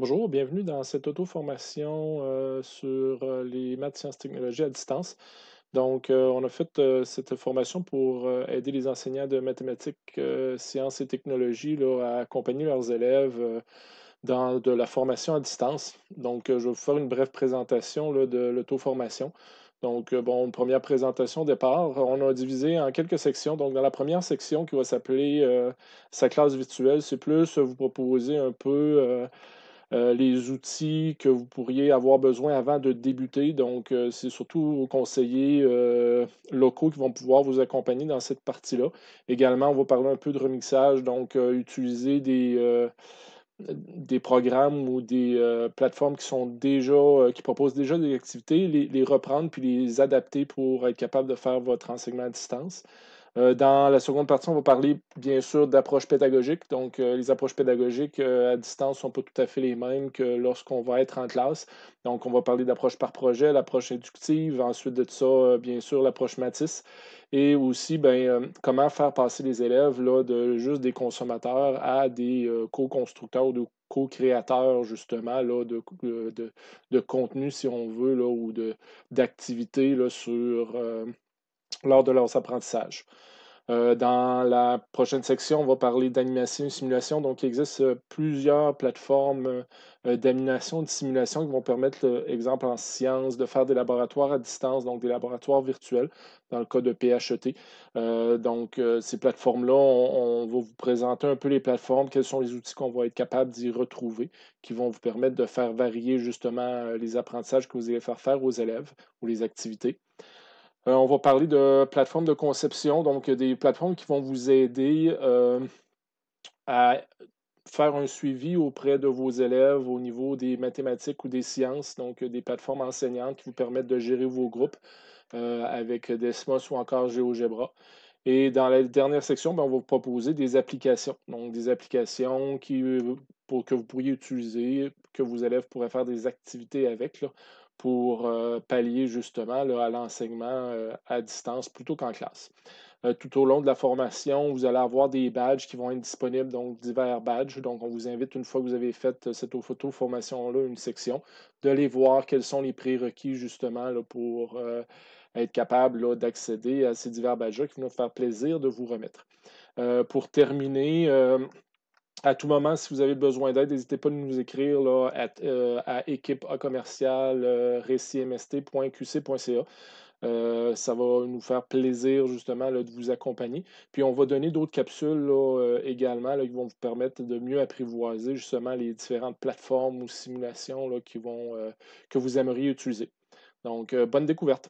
Bonjour, bienvenue dans cette auto-formation euh, sur euh, les maths, sciences, et technologies à distance. Donc, euh, on a fait cette formation pour aider les enseignants de mathématiques, sciences et technologies à accompagner leurs élèves dans de la formation à distance. Donc, je vais vous faire une brève présentation de l'auto-formation. Donc, bon, première présentation départ. On a divisé en quelques sections. Donc, dans la première section qui va s'appeler sa classe virtuelle, c'est plus vous proposer un peu euh, les outils que vous pourriez avoir besoin avant de débuter. Donc, euh, c'est surtout aux conseillers euh, locaux qui vont pouvoir vous accompagner dans cette partie-là. Également, on va parler un peu de remixage, donc utiliser des des programmes ou des plateformes qui qui proposent déjà des activités, les, les, reprendre puis les adapter pour être capable de faire votre enseignement à distance. Euh, dans la seconde partie, on va parler bien sûr d'approches pédagogique. Donc, euh, les approches pédagogiques euh, à distance ne sont pas tout à fait les mêmes que lorsqu'on va être en classe. Donc, on va parler d'approche par projet, l'approche inductive, ensuite de ça, bien sûr, l'approche Matisse, et aussi ben, comment faire passer les élèves là, de juste des consommateurs à des co-constructeurs ou de co-créateurs, justement, de, contenu, si on veut, là, ou d'activités sur lors de leurs apprentissages. Euh, dans la prochaine section, on va parler d'animation et simulation. Donc, il existe euh, plusieurs plateformes euh, d'animation et de simulation qui vont permettre, exemple en sciences, de faire des laboratoires à distance, donc des laboratoires virtuels, dans le cas de PHET. donc, ces plateformes-là, on, va vous présenter un peu les plateformes, quels sont les outils qu'on va être capable d'y retrouver, qui vont vous permettre de faire varier justement les apprentissages que vous allez faire faire aux élèves ou les activités. Euh, on va parler de plateformes de conception, donc euh, des plateformes qui vont vous aider euh, à faire un suivi auprès de vos élèves au niveau des mathématiques ou des sciences, donc des plateformes enseignantes qui vous permettent de gérer vos groupes avec Desmos ou encore GeoGebra. Et dans la dernière section, ben, on va vous proposer des applications, donc des applications pour, que vous pourriez utiliser que vos élèves pourraient faire des activités avec pour euh, pallier justement à l'enseignement euh, à distance plutôt qu'en classe. Euh, tout au long de la formation, vous allez avoir des badges qui vont être disponibles, donc divers badges. Donc, on vous invite, une fois que vous avez fait cette photo formation-là, une section, de les voir quels sont les prérequis justement pour être capable d'accéder à ces divers badges là qui vont nous faire plaisir de vous remettre. pour terminer, à tout moment, si vous avez besoin d'aide, n'hésitez pas à nous écrire euh, à, équipe commercial euh, euh, ça va nous faire plaisir justement de vous accompagner. Puis on va donner d'autres capsules également qui vont vous permettre de mieux apprivoiser justement les différentes plateformes ou simulations qui vont, que vous aimeriez utiliser. Donc, bonne découverte.